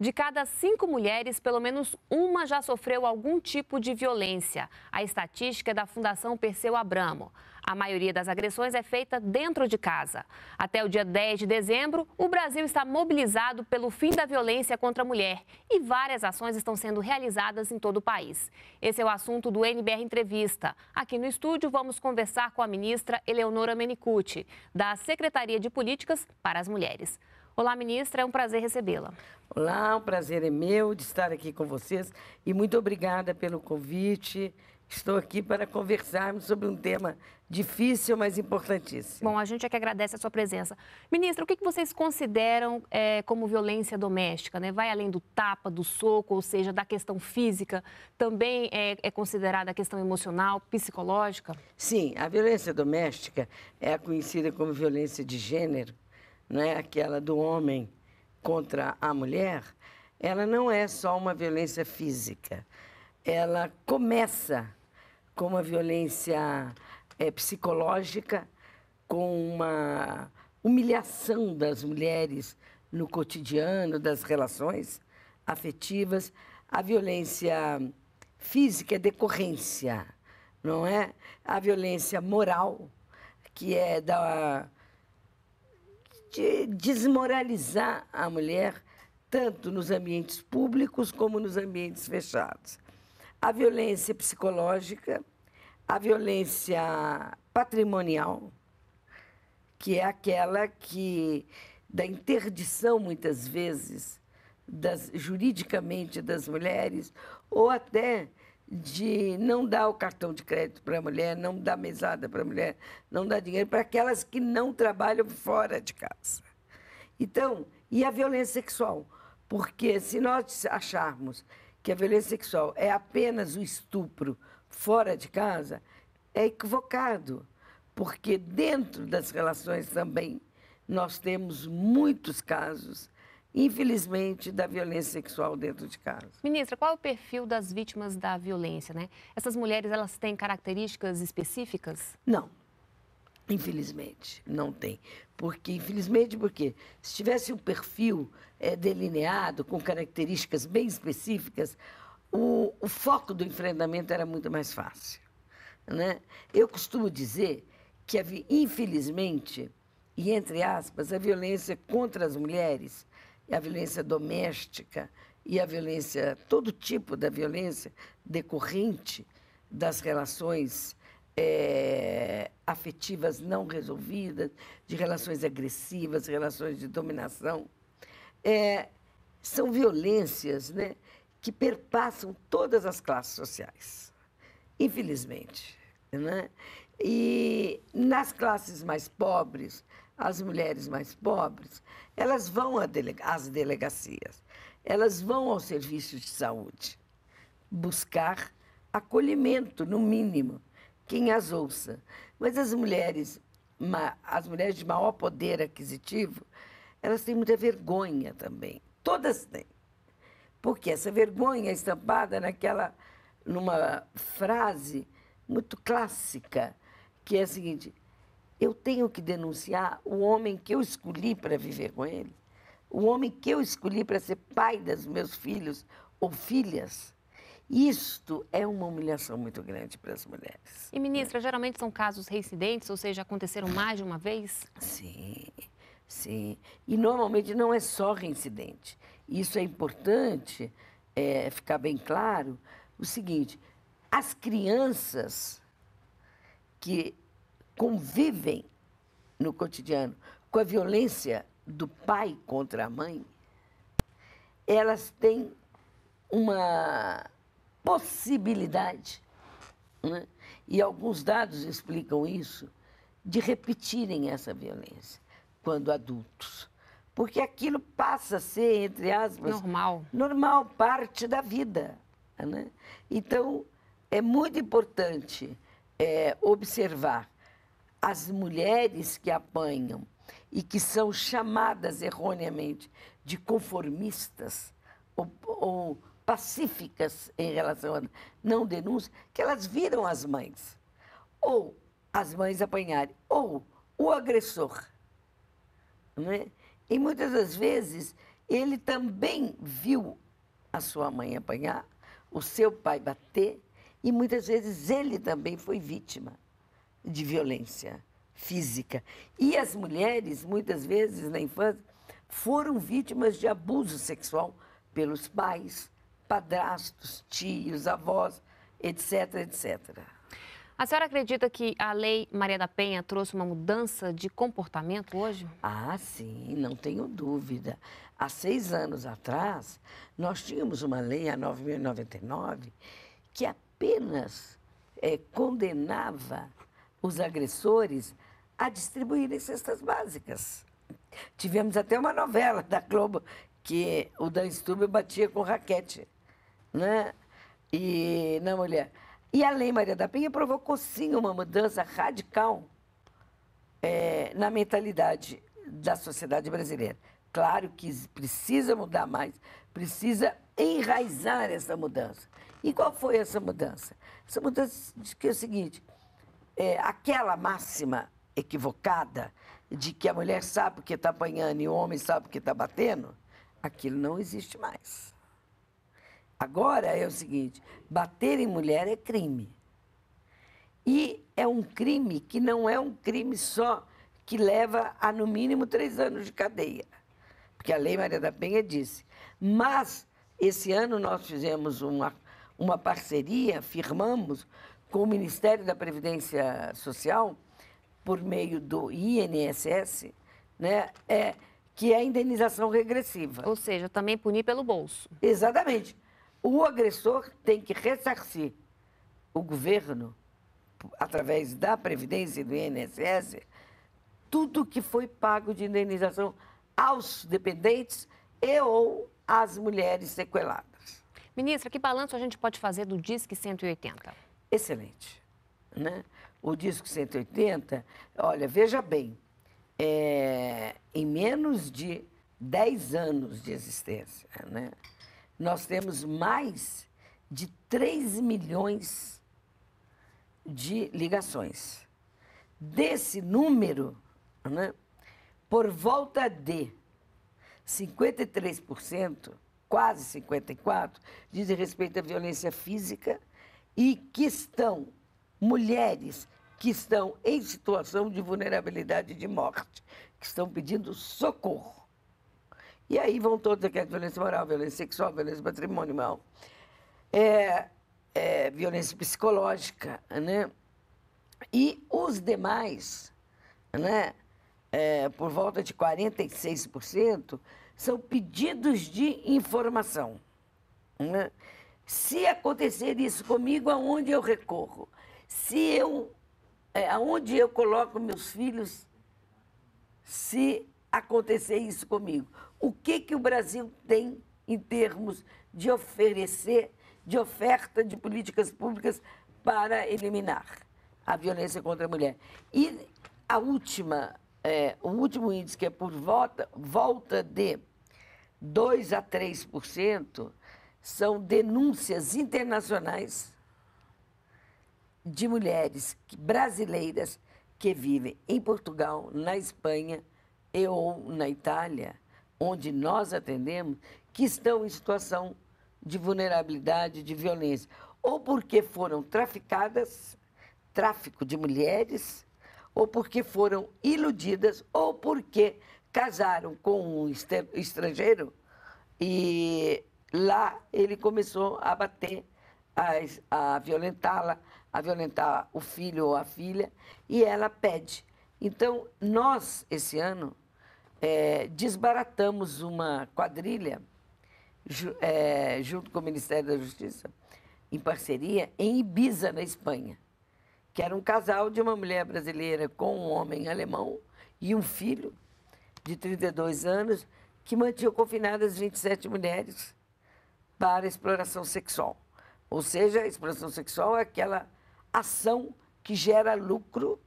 De cada cinco mulheres, pelo menos uma já sofreu algum tipo de violência. A estatística é da Fundação Perseu Abramo. A maioria das agressões é feita dentro de casa. Até o dia 10 de dezembro, o Brasil está mobilizado pelo fim da violência contra a mulher e várias ações estão sendo realizadas em todo o país. Esse é o assunto do NBR Entrevista. Aqui no estúdio, vamos conversar com a ministra Eleonora Menicucci, da Secretaria de Políticas para as Mulheres. Olá, ministra, é um prazer recebê-la. Olá, o prazer é meu de estar aqui com vocês e muito obrigada pelo convite. Estou aqui para conversarmos sobre um tema difícil, mas importantíssimo. Bom, a gente é que agradece a sua presença. Ministra, o que vocês consideram é, como violência doméstica? Né? Vai além do tapa, do soco, ou seja, da questão física, também é, é considerada a questão emocional, psicológica? Sim, a violência doméstica é conhecida como violência de gênero, né, aquela do homem contra a mulher, ela não é só uma violência física. Ela começa com uma violência é, psicológica, com uma humilhação das mulheres no cotidiano, das relações afetivas. A violência física é decorrência, não é? A violência moral, que é da de desmoralizar a mulher, tanto nos ambientes públicos como nos ambientes fechados. A violência psicológica, a violência patrimonial, que é aquela que da interdição muitas vezes das, juridicamente das mulheres ou até de não dar o cartão de crédito para a mulher, não dar mesada para a mulher, não dar dinheiro para aquelas que não trabalham fora de casa. Então, e a violência sexual? Porque se nós acharmos que a violência sexual é apenas o estupro fora de casa, é equivocado. Porque dentro das relações também nós temos muitos casos infelizmente, da violência sexual dentro de casa. Ministra, qual é o perfil das vítimas da violência, né? Essas mulheres, elas têm características específicas? Não. Infelizmente, não tem. Porque, infelizmente, porque se tivesse um perfil é, delineado, com características bem específicas, o, o foco do enfrentamento era muito mais fácil. Né? Eu costumo dizer que, infelizmente, e entre aspas, a violência contra as mulheres e a violência doméstica e a violência, todo tipo da violência decorrente das relações é, afetivas não resolvidas, de relações agressivas, relações de dominação, é, são violências né, que perpassam todas as classes sociais, infelizmente. Né? E nas classes mais pobres, as mulheres mais pobres, elas vão delega às delegacias, elas vão aos serviços de saúde buscar acolhimento, no mínimo, quem as ouça. Mas as mulheres, as mulheres de maior poder aquisitivo, elas têm muita vergonha também. Todas têm. Porque essa vergonha é estampada naquela, numa frase muito clássica, que é a seguinte: eu tenho que denunciar o homem que eu escolhi para viver com ele, o homem que eu escolhi para ser pai dos meus filhos ou filhas. Isto é uma humilhação muito grande para as mulheres. E, ministra, né? geralmente são casos reincidentes, ou seja, aconteceram mais de uma vez? Sim, sim. E normalmente não é só reincidente. Isso é importante é, ficar bem claro. O seguinte: as crianças que convivem no cotidiano com a violência do pai contra a mãe, elas têm uma possibilidade, né? e alguns dados explicam isso, de repetirem essa violência quando adultos. Porque aquilo passa a ser, entre aspas, normal, normal parte da vida. Né? Então, é muito importante é, observar as mulheres que apanham e que são chamadas erroneamente de conformistas ou, ou pacíficas em relação a não denúncia, que elas viram as mães. Ou as mães apanharem, ou o agressor. né? E muitas das vezes ele também viu a sua mãe apanhar, o seu pai bater, e muitas vezes ele também foi vítima de violência física. E as mulheres, muitas vezes na infância, foram vítimas de abuso sexual pelos pais, padrastos, tios, avós, etc, etc. A senhora acredita que a lei Maria da Penha trouxe uma mudança de comportamento hoje? Ah, sim, não tenho dúvida. Há seis anos atrás, nós tínhamos uma lei, a 9.099, que apenas é, condenava os agressores a distribuírem cestas básicas. Tivemos até uma novela da Globo que o Dan Stubbe batia com raquete, né? E na mulher. E a Lei Maria da Penha provocou sim uma mudança radical é, na mentalidade da sociedade brasileira. Claro que precisa mudar mais, precisa enraizar essa mudança. E qual foi essa mudança? Essa mudança de que é o seguinte: é, aquela máxima equivocada de que a mulher sabe o que está apanhando e o homem sabe o que está batendo, aquilo não existe mais. Agora é o seguinte: bater em mulher é crime. E é um crime que não é um crime só que leva a no mínimo três anos de cadeia. Porque a Lei Maria da Penha disse. Mas esse ano nós fizemos uma, uma parceria, firmamos com o Ministério da Previdência Social, por meio do INSS, né, é, que é a indenização regressiva. Ou seja, também punir pelo bolso. Exatamente. O agressor tem que ressarcir o governo, através da Previdência e do INSS, tudo que foi pago de indenização aos dependentes e ou às mulheres sequeladas. Ministra, que balanço a gente pode fazer do Disque 180? excelente. Né? O disco 180, olha, veja bem, é, em menos de 10 anos de existência, né, nós temos mais de 3 milhões de ligações. Desse número, né, por volta de 53%, quase 54%, diz respeito à violência física e que estão, mulheres que estão em situação de vulnerabilidade de morte, que estão pedindo socorro. E aí vão todos aqui, é violência moral, violência sexual, violência patrimonial, é, é, violência psicológica, né? E os demais, né? É, por volta de 46%, são pedidos de informação. Né? Se acontecer isso comigo, aonde eu recorro? Se eu, é, aonde eu coloco meus filhos? Se acontecer isso comigo, o que que o Brasil tem em termos de oferecer, de oferta de políticas públicas para eliminar a violência contra a mulher? E a última, é, o último índice que é por volta, volta de 2 a 3%, são denúncias internacionais de mulheres brasileiras que vivem em Portugal, na Espanha e ou na Itália, onde nós atendemos, que estão em situação de vulnerabilidade, de violência, ou porque foram traficadas, tráfico de mulheres, ou porque foram iludidas, ou porque casaram com um estrangeiro e lá ele começou a bater, a, a violentá-la, a violentar o filho ou a filha, e ela pede. Então, nós, esse ano, é, desbaratamos uma quadrilha, ju, é, junto com o Ministério da Justiça, em parceria, em Ibiza, na Espanha, que era um casal de uma mulher brasileira com um homem alemão e um filho de 32 anos, que mantinha confinadas 27 mulheres para exploração sexual. Ou seja, exploração sexual é aquela ação que gera lucro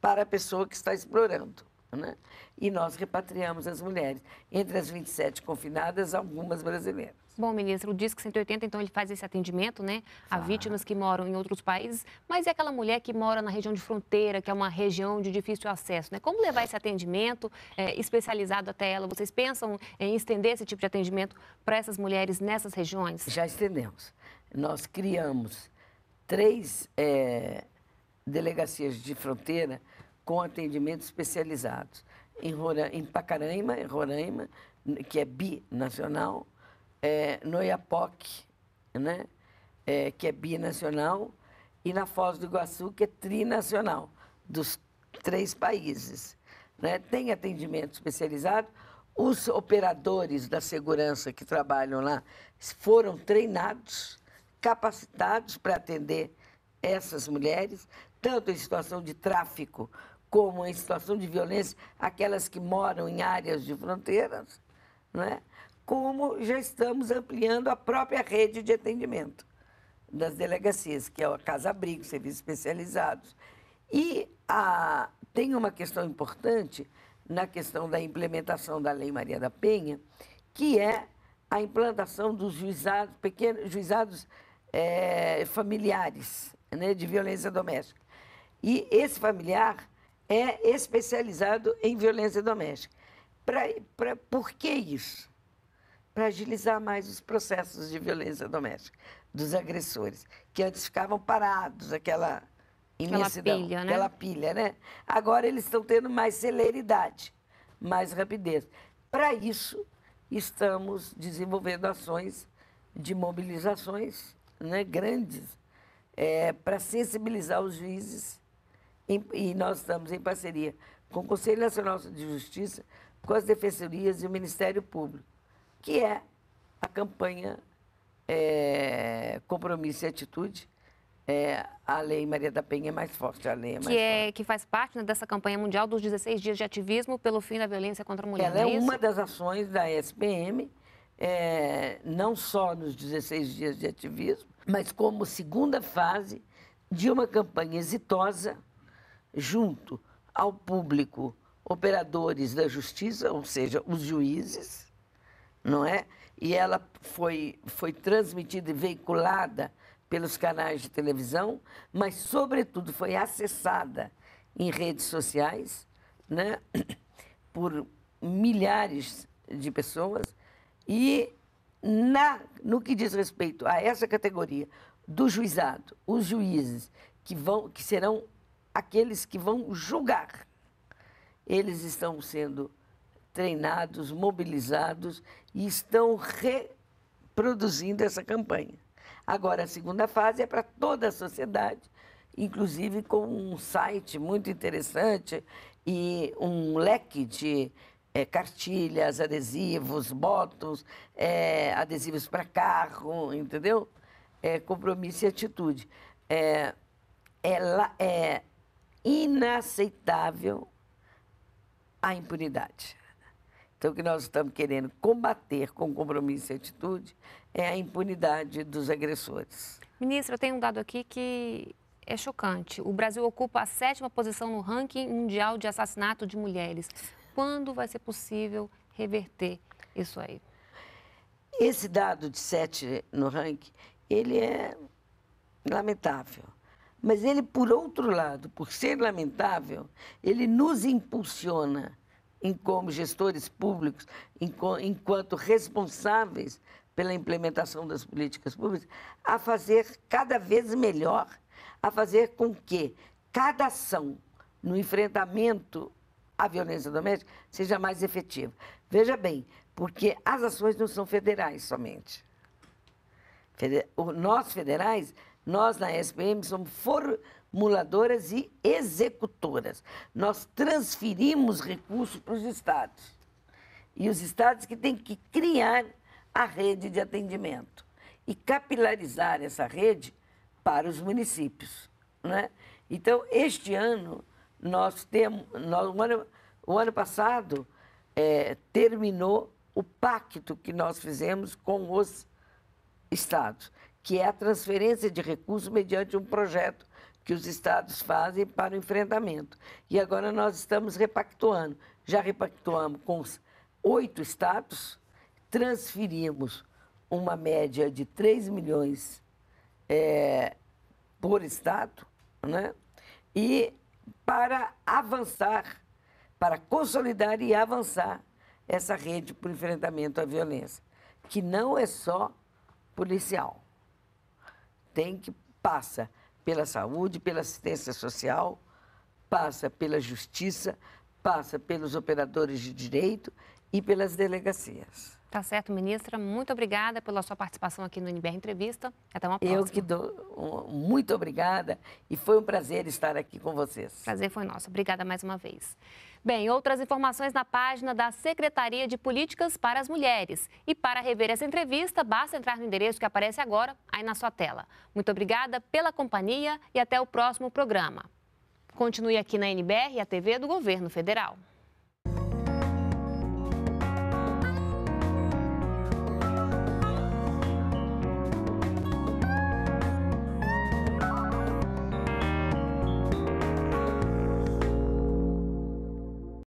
para a pessoa que está explorando. Né? E nós repatriamos as mulheres. Entre as 27 confinadas, algumas brasileiras. Bom, ministro, o Disque 180, então, ele faz esse atendimento, né, a vítimas que moram em outros países, mas é aquela mulher que mora na região de fronteira, que é uma região de difícil acesso, né? Como levar esse atendimento é, especializado até ela? Vocês pensam em estender esse tipo de atendimento para essas mulheres nessas regiões? Já estendemos. Nós criamos três é, delegacias de fronteira com atendimento especializados. Em, Roraima, em Pacaraima, em Roraima, que é binacional, é, no Iapoc, né? É, que é binacional, e na Foz do Iguaçu, que é trinacional, dos três países. Né? Tem atendimento especializado. Os operadores da segurança que trabalham lá foram treinados, capacitados para atender essas mulheres, tanto em situação de tráfico como em situação de violência, aquelas que moram em áreas de fronteiras, né? como já estamos ampliando a própria rede de atendimento das delegacias, que é a Casa Abrigo, serviços especializados. E a, tem uma questão importante na questão da implementação da Lei Maria da Penha, que é a implantação dos juizados, pequenos, juizados é, familiares né, de violência doméstica. E esse familiar é especializado em violência doméstica. Pra, pra, por que isso? para agilizar mais os processos de violência doméstica dos agressores, que antes ficavam parados, aquela imensidão, aquela pilha, né? Aquela pilha, né? Agora eles estão tendo mais celeridade, mais rapidez. Para isso, estamos desenvolvendo ações de mobilizações né, grandes é, para sensibilizar os juízes e, e nós estamos em parceria com o Conselho Nacional de Justiça, com as defensorias e o Ministério Público que é a campanha é, Compromisso e Atitude. É, a Lei Maria da Penha é mais forte, a lei é mais que, é, que faz parte né, dessa campanha mundial dos 16 dias de ativismo pelo fim da violência contra a mulher. Ela é, é uma das ações da SPM, é, não só nos 16 dias de ativismo, mas como segunda fase de uma campanha exitosa junto ao público, operadores da justiça, ou seja, os juízes, não é? E ela foi, foi transmitida e veiculada pelos canais de televisão, mas, sobretudo, foi acessada em redes sociais, né? por milhares de pessoas. E na, no que diz respeito a essa categoria do juizado, os juízes que, vão, que serão aqueles que vão julgar, eles estão sendo treinados, mobilizados e estão reproduzindo essa campanha. Agora, a segunda fase é para toda a sociedade, inclusive com um site muito interessante e um leque de é, cartilhas, adesivos, botos, é, eh, adesivos para carro, entendeu? É, compromisso e atitude. É, ela é, é inaceitável a impunidade. Então, o que nós estamos querendo combater com compromisso e atitude é a impunidade dos agressores. Ministra, eu tenho um dado aqui que é chocante. O Brasil ocupa a sétima posição no ranking mundial de assassinato de mulheres. Quando vai ser possível reverter isso aí? Esse dado de sete no ranking, ele é lamentável. Mas ele, por outro lado, por ser lamentável, ele nos impulsiona em como gestores públicos, enquanto responsáveis pela implementação das políticas públicas, a fazer cada vez melhor, a fazer com que cada ação no enfrentamento à violência doméstica seja mais efetiva. Veja bem, porque as ações não são federais somente. Nós, federais, nós na SPM somos for, muladoras e executoras. Nós transferimos recursos para os estados. E os estados que têm que criar a rede de atendimento e capilarizar essa rede para os municípios. Né? Então, este ano, nós temos. Nós, o, ano, o ano passado é, terminou o pacto que nós fizemos com os estados, que é a transferência de recursos mediante um projeto que os estados fazem para o enfrentamento. E agora nós estamos repactuando. Já repactuamos com os oito estados, transferimos uma média de 3 milhões é, por estado, né? e para avançar, para consolidar e avançar essa rede para o enfrentamento à violência, que não é só policial. Tem que passa pela saúde, pela assistência social, passa pela justiça, passa pelos operadores de direito e pelas delegacias. Tá certo, ministra. Muito obrigada pela sua participação aqui no NBR Entrevista. Até uma próxima. Eu que dou. Muito obrigada e foi um prazer estar aqui com vocês. Prazer foi nosso. Obrigada mais uma vez. Bem, outras informações na página da Secretaria de Políticas para as Mulheres. E para rever essa entrevista, basta entrar no endereço que aparece agora, aí na sua tela. Muito obrigada pela companhia e até o próximo programa. Continue aqui na NBR, a TV do Governo Federal.